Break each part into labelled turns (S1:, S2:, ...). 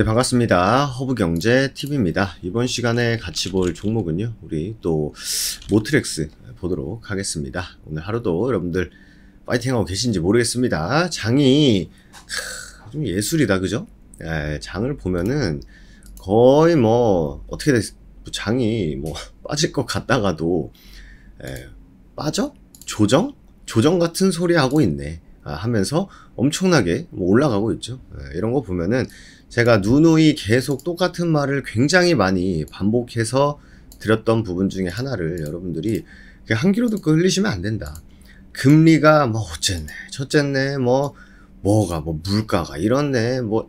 S1: 네 반갑습니다 허브경제TV입니다 이번 시간에 같이 볼 종목은요 우리 또 모트렉스 보도록 하겠습니다 오늘 하루도 여러분들 파이팅하고 계신지 모르겠습니다 장이 좀 예술이다 그죠 예, 장을 보면은 거의 뭐 어떻게 됐, 뭐 장이 뭐 빠질 것 같다가도 예, 빠져? 조정? 조정 같은 소리 하고 있네 아, 하면서 엄청나게 뭐 올라가고 있죠. 예, 이런 거 보면은 제가 누누이 계속 똑같은 말을 굉장히 많이 반복해서 드렸던 부분 중에 하나를 여러분들이 한 귀로 듣고 흘리시면 안 된다. 금리가 뭐 어쨌네, 첫째네, 뭐 뭐가 뭐 물가가 이렇네, 뭐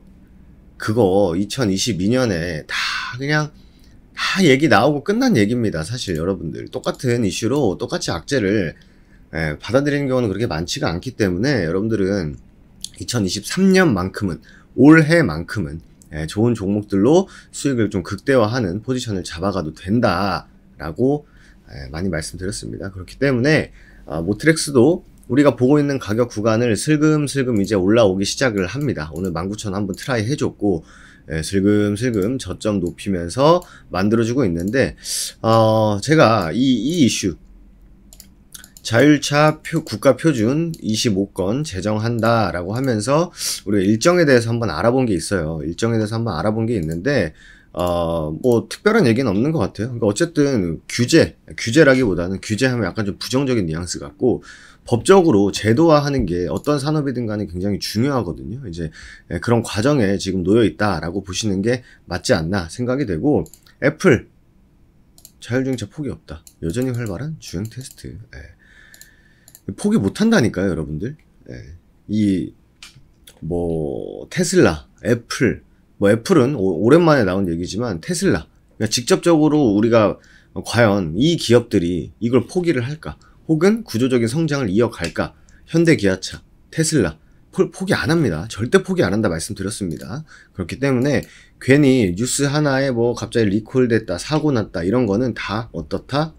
S1: 그거 2022년에 다 그냥 다 얘기 나오고 끝난 얘기입니다. 사실 여러분들 똑같은 이슈로 똑같이 악재를 예, 받아들이는 경우는 그렇게 많지가 않기 때문에 여러분들은 2023년만큼은 올해만큼은 예, 좋은 종목들로 수익을 좀 극대화하는 포지션을 잡아가도 된다라고 예, 많이 말씀드렸습니다. 그렇기 때문에 어, 모트렉스도 우리가 보고 있는 가격 구간을 슬금슬금 이제 올라오기 시작을 합니다. 오늘 19,000 한번 트라이 해줬고 예, 슬금슬금 저점 높이면서 만들어주고 있는데 어, 제가 이, 이 이슈 자율차 표, 국가 표준 25건 제정한다라고 하면서 우리가 일정에 대해서 한번 알아본 게 있어요. 일정에 대해서 한번 알아본 게 있는데 어, 뭐 특별한 얘기는 없는 것 같아요. 그러니까 어쨌든 규제, 규제라기보다는 규제하면 약간 좀 부정적인 뉘앙스 같고 법적으로 제도화하는 게 어떤 산업이든 간에 굉장히 중요하거든요. 이제 예, 그런 과정에 지금 놓여 있다라고 보시는 게 맞지 않나 생각이 되고 애플 자율주행차 폭이 없다. 여전히 활발한 주행 테스트. 예. 포기 못 한다니까요, 여러분들. 네. 예. 이뭐 테슬라, 애플, 뭐 애플은 오, 오랜만에 나온 얘기지만 테슬라. 그러니까 직접적으로 우리가 과연 이 기업들이 이걸 포기를 할까? 혹은 구조적인 성장을 이어갈까? 현대 기아차, 테슬라 포, 포기 안 합니다. 절대 포기 안 한다 말씀드렸습니다. 그렇기 때문에 괜히 뉴스 하나에 뭐 갑자기 리콜됐다, 사고 났다 이런 거는 다 어떻다?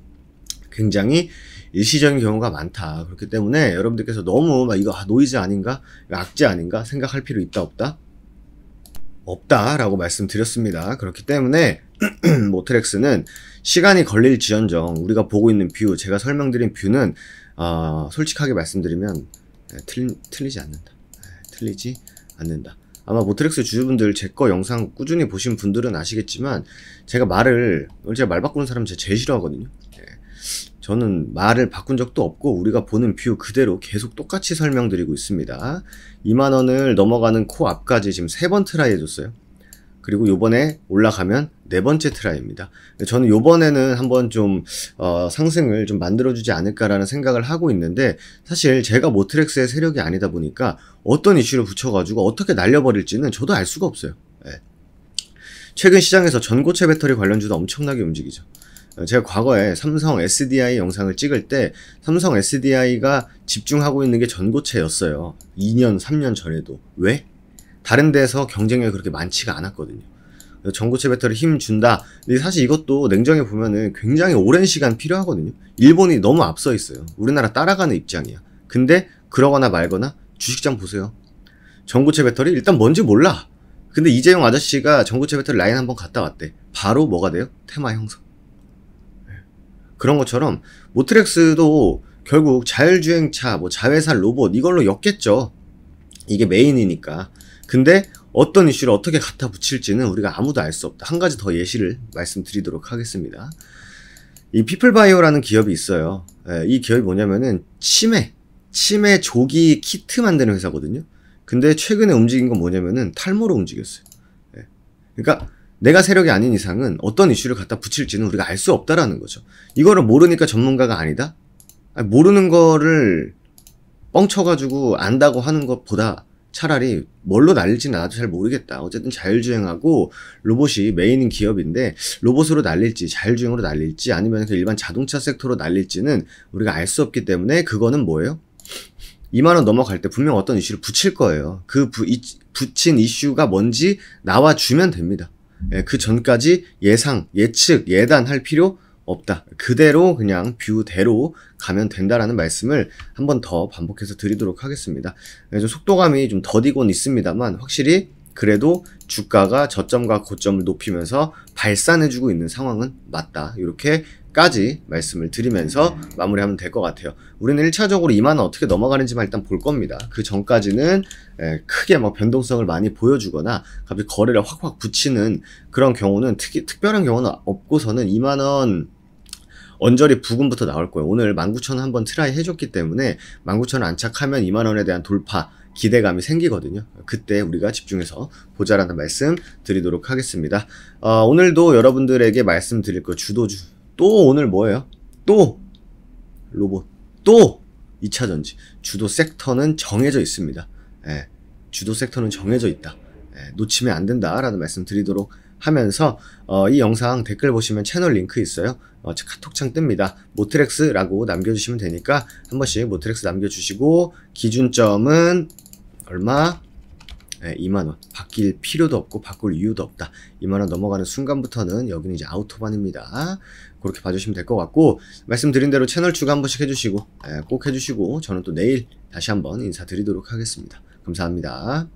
S1: 굉장히 일시적인 경우가 많다. 그렇기 때문에 여러분들께서 너무 막 이거 아, 노이즈 아닌가? 악재 아닌가? 생각할 필요 있다 없다? 없다라고 말씀드렸습니다. 그렇기 때문에 모트렉스는 시간이 걸릴지연정 우리가 보고 있는 뷰, 제가 설명드린 뷰는 어, 솔직하게 말씀드리면 네, 틀, 틀리지 않는다. 네, 틀리지 않는다. 아마 모트렉스 주주분들 제 거 영상 꾸준히 보신 분들은 아시겠지만 제가 말을 제가 말 바꾸는 사람 제일 싫어하거든요. 네. 저는 말을 바꾼 적도 없고 우리가 보는 뷰 그대로 계속 똑같이 설명드리고 있습니다. 2만원을 넘어가는 코앞까지 지금 세 번 트라이 해줬어요. 그리고 요번에 올라가면 네 번째 트라이입니다. 저는 요번에는 한번 좀 어, 상승을 좀 만들어주지 않을까라는 생각을 하고 있는데 사실 제가 모트렉스의 세력이 아니다 보니까 어떤 이슈를 붙여가지고 어떻게 날려버릴지는 저도 알 수가 없어요. 예. 최근 시장에서 전고체 배터리 관련주도 엄청나게 움직이죠. 어, 제가 과거에 삼성 SDI 영상을 찍을 때 삼성 SDI가 집중하고 있는 게 전고체였어요. 2년, 3년 전에도. 왜? 다른 데서 경쟁력이 그렇게 많지가 않았거든요. 전고체 배터리 힘 준다. 근데 사실 이것도 냉정해 보면은 굉장히 오랜 시간 필요하거든요. 일본이 너무 앞서 있어요. 우리나라 따라가는 입장이야. 근데 그러거나 말거나 주식장 보세요. 전고체 배터리 일단 뭔지 몰라. 근데 이재용 아저씨가 전고체 배터리 라인 한번 갔다 왔대. 바로 뭐가 돼요? 테마 형성. 그런 것처럼 모트렉스도 결국 자율주행차, 뭐 자회사 로봇 이걸로 엮겠죠. 이게 메인이니까. 근데 어떤 이슈를 어떻게 갖다 붙일지는 우리가 아무도 알 수 없다. 한 가지 더 예시를 말씀드리도록 하겠습니다. 이 피플바이오라는 기업이 있어요. 예, 이 기업이 뭐냐면은 치매, 치매 조기 키트 만드는 회사거든요. 근데 최근에 움직인 건 뭐냐면은 탈모로 움직였어요. 예. 그러니까 내가 세력이 아닌 이상은 어떤 이슈를 갖다 붙일지는 우리가 알 수 없다라는 거죠. 이거를 모르니까 전문가가 아니다? 아니, 모르는 거를 뻥쳐가지고 안다고 하는 것보다 차라리 뭘로 날릴지는 나도 잘 모르겠다. 어쨌든 자율주행하고 로봇이 메인인 기업인데 로봇으로 날릴지 자율주행으로 날릴지 아니면 그 일반 자동차 섹터로 날릴지는 우리가 알 수 없기 때문에 그거는 뭐예요? 2만원 넘어갈 때 분명 어떤 이슈를 붙일 거예요. 그 부, 이, 붙인 이슈가 뭔지 나와주면 됩니다. 예, 그 전까지 예상, 예측, 예단할 필요 없다. 그대로 그냥 뷰대로 가면 된다라는 말씀을 한번 더 반복해서 드리도록 하겠습니다. 예, 좀 속도감이 좀 더디곤 있습니다만 확실히 그래도 주가가 저점과 고점을 높이면서 발산해주고 있는 상황은 맞다. 이렇게 까지 말씀을 드리면서 마무리하면 될 것 같아요. 우리는 1차적으로 2만원 어떻게 넘어가는지만 일단 볼 겁니다. 그 전까지는 예, 크게 막 뭐 변동성을 많이 보여주거나 갑자기 거래를 확확 붙이는 그런 경우는 특히 특별한 경우는 없고서는 2만원 언저리 부근부터 나올 거예요. 오늘 19,000원 한번 트라이 해줬기 때문에 19,000원 안착하면 2만원에 대한 돌파 기대감이 생기거든요. 그때 우리가 집중해서 보자라는 말씀 드리도록 하겠습니다. 어, 오늘도 여러분들에게 말씀드릴 거 그 주도주 또 오늘 뭐예요? 또 로봇 또 2차 전지 주도 섹터는 정해져 있습니다. 예, 주도 섹터는 정해져 있다. 예, 놓치면 안 된다라는 말씀 드리도록 하면서 어, 이 영상 댓글 보시면 채널 링크 있어요. 어, 카톡창 뜹니다. 모트렉스라고 남겨주시면 되니까 한 번씩 모트렉스 남겨주시고 기준점은 얼마? 2만원 예, 바뀔 필요도 없고 바꿀 이유도 없다 2만원 넘어가는 순간부터는 여기는 이제 아우토반입니다 그렇게 봐주시면 될 것 같고 말씀드린 대로 채널 추가 한 번씩 해주시고 예, 꼭 해주시고 저는 또 내일 다시 한번 인사드리도록 하겠습니다 감사합니다